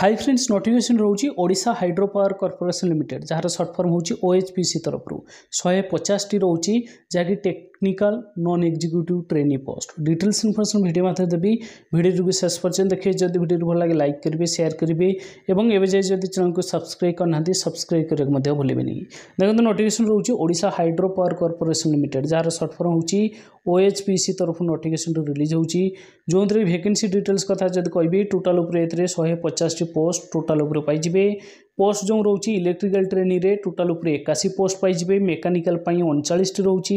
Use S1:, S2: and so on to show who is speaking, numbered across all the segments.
S1: high friends notification रोचे ओडा hydro power corporation limited जार सर्टफर्म हो ओएचपीसी तरफ शहे पचास टी रोच जहाँकि technical non executive trainee post details information video मात्र देवी भिडियो भी शेष पर्यटन देखिए जब भिडियो भल लगे लाइक करेंगे सेयार करेंगे एवं जाए जब चैनल को सब्सक्राइब करना सब्सक्राइब करा भूल देखते नोटिकेसन रोचे ओडा हाइड्रो पावर कर्पोरेसन लिमिटेड जहाँ सर्टफर्म हो ओ एच पी सी तरफ नोटिकेसन रिलीज होती जो थे डिटेल्स कथ जब कह टोटाल शहे पचास पोस्ट टोटाल पाइबे पोस्ट जो रोच इलेक्ट्रिकाल ट्रेनिंग में टोटाल एकाशी पोस्ट पाइबे मेकानिकाल अचाश टी रोच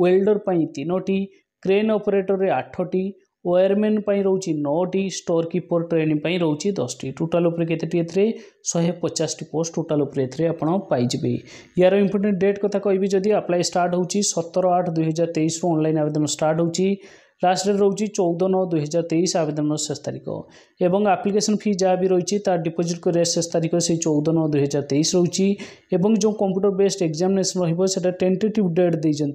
S1: वेल्डर परनोटी क्रेन अपरेटर आठटी वयरमेन रोच नौटी स्टोर किपर ट्रेनिंग रोच दस टी टोटाल कैसे शहे पचास पोस्ट टोटाल आपजे यार इंपोर्टाट डेट कथ कह जदि आप्लाय स्टार्ट होतर आठ दुई हजार तेईस अनल आवेदन स्टार्ट होती লাস্টডেଟ୍ রয়েছে চৌদ নয় দুই হাজার তেইশ আবেদনর শেষ তারিখ এবং আপ্লিকেসন ফি যা বি রয়েছে তার ডিপোজিট করার শেষ তারিখ সেই চৌদ নয় দুই হাজার তেইশ রয়েছে এবং যে কম্পুটর বেসড এক্সামিনেসন রহব সেটা টেন্টেটিভ ডেট দিয়েছেন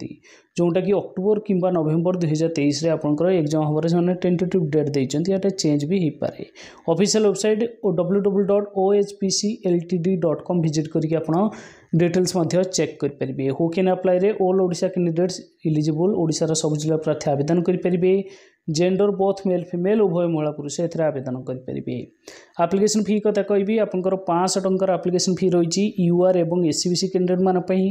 S1: ଯେଉଁଟା କି ଅକ୍ଟୋବର କିମ୍ବା ନଭେମ୍ବର ଦୁଇହଜାର ତେଇଶରେ ଆପଣଙ୍କର ଏକ୍ଜାମ୍ ହେବାର ସେମାନେ ଟେଣ୍ଟେଟିଭ୍ ଡେଟ୍ ଦେଇଛନ୍ତି ଏଇଟା ଚେଞ୍ଜ ବି ହୋଇପାରେ official website W W dot O H P C L T D dot com visit କରିକି ଆପଣ ଡିଟେଲ୍ସ ମଧ୍ୟ ଚେକ୍ କରିପାରିବେ ହୁ କ୍ୟାନ୍ ଆପ୍ଲାଏରେ ଅଲ୍ ଓଡ଼ିଶା କ୍ୟାଣ୍ଡିଡେଟ୍ସ ଇଲିଜିବୁଲ୍ ଓଡ଼ିଶାର ସବୁ ଜିଲ୍ଲା ପ୍ରାର୍ଥୀ ଆବେଦନ କରିପାରିବେ ଜେଣ୍ଡର ବୋଥ୍ ମେଲ୍ ଫିମେଲ୍ ଉଭୟ ମହିଳା ପୁରୁଷ ଏଥିରେ ଆବେଦନ କରିପାରିବେ ଆପ୍ଲିକେସନ୍ ଫି କଥା କହିବି ଆପଣଙ୍କର ପାଞ୍ଚଶହ ଟଙ୍କାର ଆପ୍ଲିକେସନ୍ ଫି ରହିଛି ୟୁଆର୍ ଏବଂ ଏସ୍ ସି ବି ସି କ୍ୟାଣ୍ଡିଡେଟ୍ମାନଙ୍କ ପାଇଁ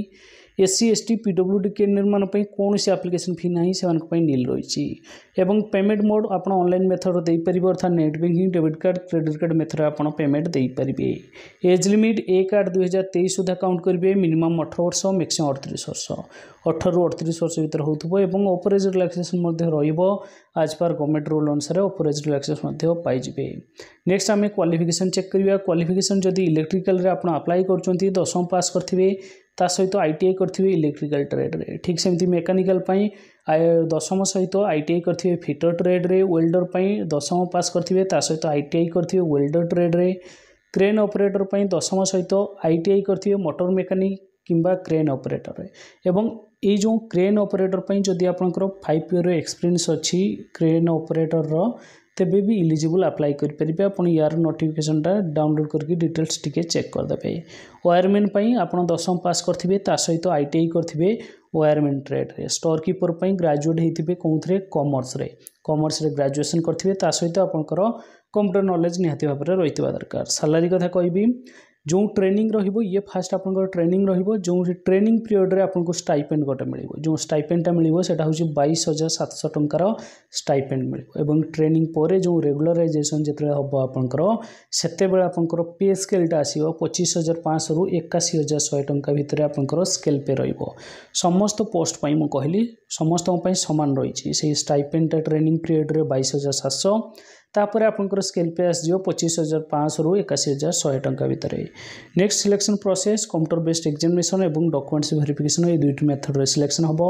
S1: S C S T P W D किट निर्माण कौन सी आप्लिकेसन फी ना से नील रही पेमेंट मोड आप अनलाइन मेथड देपर अर्थात net banking debit card credit card method आप पेमेंट देपारे एज लिमिट एक आठ दुई हजार तेईस सुधा काउंट करेंगे मिनिमम अठर वर्ष मैक्सीम अड़तीस वर्ष अठर रु अड़तीस वर्ष भर होपरेज रिल्क्सेसन रज पार गवर्नमेंट रूल अनुसार ओपरेज रिल्क्सेस नेक्स्ट आम क्वाफिकेसन चेक करवा क्वाफिकेसन जदि इलेक्ट्रिकाल आप्लाय कर दशम पास करेंगे ତା ସହିତ ଆଇ ଟି ଆଇ କରିଥିବେ ଇଲେକ୍ଟ୍ରିକାଲ୍ ଟ୍ରେଡ଼୍ରେ ଠିକ୍ ସେମିତି ମେକାନିକାଲ୍ ପାଇଁ ଦଶମ ସହିତ ଆଇ ଟି ଆଇ କରିଥିବେ ଫିଟର୍ ଟ୍ରେଡ଼୍ରେ ୱେଲ୍ଡର ପାଇଁ ଦଶମ ପାସ୍ କରିଥିବେ ତା ସହିତ ଆଇ ଟି ଆଇ କରିଥିବେ ୱେଲ୍ଡର୍ ଟ୍ରେଡ଼୍ରେ କ୍ରେନ୍ ଅପରେଟର୍ ପାଇଁ ଦଶମ ସହିତ ଆଇ ଟି ଆଇ କରିଥିବେ ମଟର ମେକାନିକ୍ କିମ୍ବା କ୍ରେନ୍ ଅପରେଟର୍ରେ ଏବଂ ଏଇ ଯେଉଁ କ୍ରେନ୍ ଅପରେଟର୍ ପାଇଁ ଯଦି ଆପଣଙ୍କର ଫାଇଭ୍ ଇୟର୍ ଏକ୍ସପିରିଏନ୍ସ ଅଛି କ୍ରେନ୍ ଅପରେଟରର तेबे भी इलीजिबल आप्लाई करेंगे आपड़ यार नोटिफिकेसन टा डाउनलोड करके डिटेल्स टी चेक करदे वायरमेन आप दशम पास करेंगे सहित आई टी आई करेंगे वायरमेन ट्रेड स्टोर किपर पर ग्राजुएट होते कौन थे कमर्स कमर्स ग्राजुएसन करेंगे सहित आपंकर कंप्यूटर नलेज निहती भाव में दरकार सालरी कथा कहबी जो ट्रेनिंग रोज ये फास्ट आप ट्रेनिंग रोज जो ट्रेनिंग पीरियड में आपको स्टाइपेड गोटे मिले जो स्टाइपेडा मिले से हूँ हजार सतश टकर स्टाइपेड मिले ट्रेनिंग पर जो रेगुलाइजेसन जो हम आपंकर आपंकर पे स्केलटा आस पचीस हजार पाँच रु एकाशी हजार शहे टाँह भितर आप स्केल पे रस्त पोस्ट मुझे कहली समस्त सामान रही स्टाइपेडा ट्रेनिंग पीरियड में बैस हजार सातश ତାପରେ ଆପଣଙ୍କର ସ୍କେଲ୍ ପେ ଆସିଯିବ ପଚିଶ ହଜାର ପାଞ୍ଚଶହରୁ ଏକାଅଶୀ ହଜାର ଶହେ ଟଙ୍କା ଭିତରେ next selection process computer based examination ଏବଂ ଡକୁମେଣ୍ଟସ୍ ଭେରିଫିକେସନ୍ ଏହି ଦୁଇଟି ମେଥଡ଼ରେ ସିଲେକ୍ସନ୍ ହେବ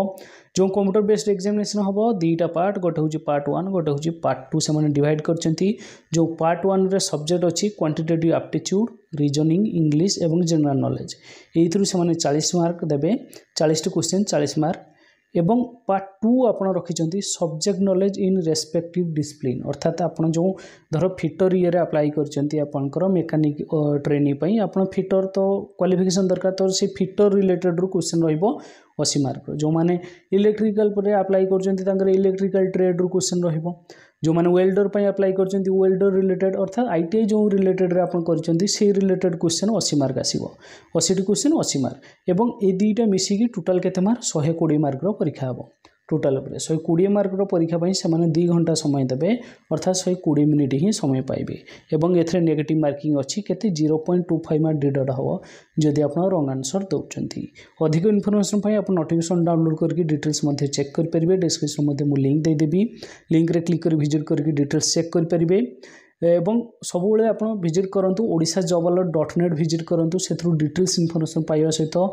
S1: ଯେଉଁ କମ୍ପ୍ୟୁଟର ବେସ୍ଡ ଏକ୍ଜାମିନେସନ୍ ହେବ ଦୁଇଟା ପାର୍ଟ ଗୋଟେ ହେଉଛି ପାର୍ଟ ୱାନ୍ ଗୋଟେ ହେଉଛି ପାର୍ଟ ଟୁ ସେମାନେ ଡିଭାଇଡ଼ କରିଛନ୍ତି ଯେଉଁ ପାର୍ଟ ୱାନ୍ରେ ସବଜେକ୍ଟ ଅଛି କ୍ୱାଣ୍ଟିଟେଟିଭ୍ ଆପ୍ଟିଚ୍ୟୁଡ଼ ରିଜନିଂ ଇଂଲିଶ ଏବଂ ଜେନେରାଲ ନଲେଜ ଏଇଥିରୁ ସେମାନେ ଚାଳିଶ ମାର୍କ ଦେବେ ଚାଳିଶଟି କ୍ୱେଶ୍ଚିନ୍ ଚାଳିଶ ମାର୍କ ଏବଂ ପାର୍ଟ ଟୁ ଆପଣ ରଖିଛନ୍ତି subject knowledge in respective discipline ଅର୍ଥାତ୍ ଆପଣ ଯେଉଁ ଧର ଫିଟର ଇଏରେ ଆପ୍ଲାଏ କରିଛନ୍ତି ଆପଣଙ୍କର ମେକାନିକ୍ ଟ୍ରେନିଂ ପାଇଁ ଆପଣ ଫିଟର ତ କ୍ୱାଲିଫିକେସନ୍ ଦରକାର ତ ସେ ଫିଟର ରିଲେଟେଡ଼ରୁ କୋଶ୍ଚିନ୍ ରହିବ ଅଶୀ ମାର୍କର ଯେଉଁମାନେ ଇଲେକ୍ଟ୍ରିକାଲ୍ ପରେ ଆପ୍ଲାଏ କରୁଛନ୍ତି ତାଙ୍କର ଇଲେକ୍ଟ୍ରିକାଲ୍ ଟ୍ରେଡ଼୍ରୁ କୋଶ୍ଚିନ୍ ରହିବ ଯେଉଁମାନେ ୱେଲ୍ଡର୍ ପାଇଁ ଆପ୍ଲାଏ କରିଛନ୍ତି ୱେଲ୍ଡର୍ ରିଲେଟେଡ଼୍ ଅର୍ଥାତ୍ ଆଇ ଟି ଆଇ ଯେଉଁ ରିଲେଟେଡ଼୍ରେ ଆପଣ କରିଛନ୍ତି ସେଇ ରିଲେଟେଡ଼୍ କ୍ୱେଶ୍ଚନ୍ ଅଶୀ ମାର୍କ ଆସିବ ଅଶୀଟି କ୍ୱେଶ୍ଚନ୍ ଅଶୀ ମାର୍କ ଏବଂ ଏ ଦୁଇଟା ମିଶିକି ଟୋଟାଲ୍ କେତେ ମାର୍କ ଶହେ କୋଡ଼ିଏ ମାର୍କର ପରୀକ୍ଷା ହେବ टोटाल शहे कोड़े मार्क परीक्षापी से दु घंटा समय देते अर्थात शहे कोड़े मिनिट ही समय पाइबे और एगेट मार्किंग अच्छी zero point two five mark deduct हे जदि आप रंग आनसर दौरान अधिक इनफर्मेसन आप नोटिकेसन डाउनलोड करके डिटेल्स चेक करेंगे डिस्क्रिप्स में लिंक देदेवी लिंक में क्लिक कर भिजिट करके डिटेल्स चेक करेंगे ଏବଂ ସବୁବେଳେ ଆପଣ ଭିଜିଟ୍ କରନ୍ତୁ Odisha job alert dot net visit କରନ୍ତୁ ସେଥିରୁ ଡିଟେଲ୍ସ ଇନଫର୍ମେସନ୍ ପାଇବା ସହିତ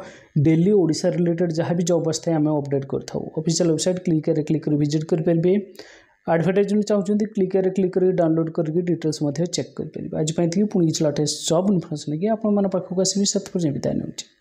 S1: ଡେଲି ଓଡ଼ିଶା ରିଲେଟେଡ଼୍ ଯାହା ବି ଜବ୍ ଆସିଥାଏ ଆମେ ଅପଡ଼େଟ୍ କରିଥାଉ ଅଫିସିଆଲ୍ ୱେବସାଇଟ୍ କ୍ଲିକ୍ରେ କ୍ଲିକ୍ କରି ଭିଜିଟ୍ କରିପାରିବେ ଆଡ଼ଭର୍ଟାଇଜମେଣ୍ଟ ଚାହୁଁଛନ୍ତି କ୍ଲିକ୍ରେ କ୍ଲିକ୍ କରି ଡାଉନଲୋଡ଼୍ କରିକି ଡିଟେଲ୍ସ ମଧ୍ୟ ଚେକ୍ କରିପାରିବେ ଆଜି ପାଇଁ ପୁଣି କିଛି ଲାଟେଷ୍ଟ ଜବ୍ ଇନଫର୍ମେସନ୍ ନେଇକି ଆପଣମାନଙ୍କ ପାଖକୁ ଆସିବି ସେଥିପାଇଁ ବିଦାୟ ନେଉଛି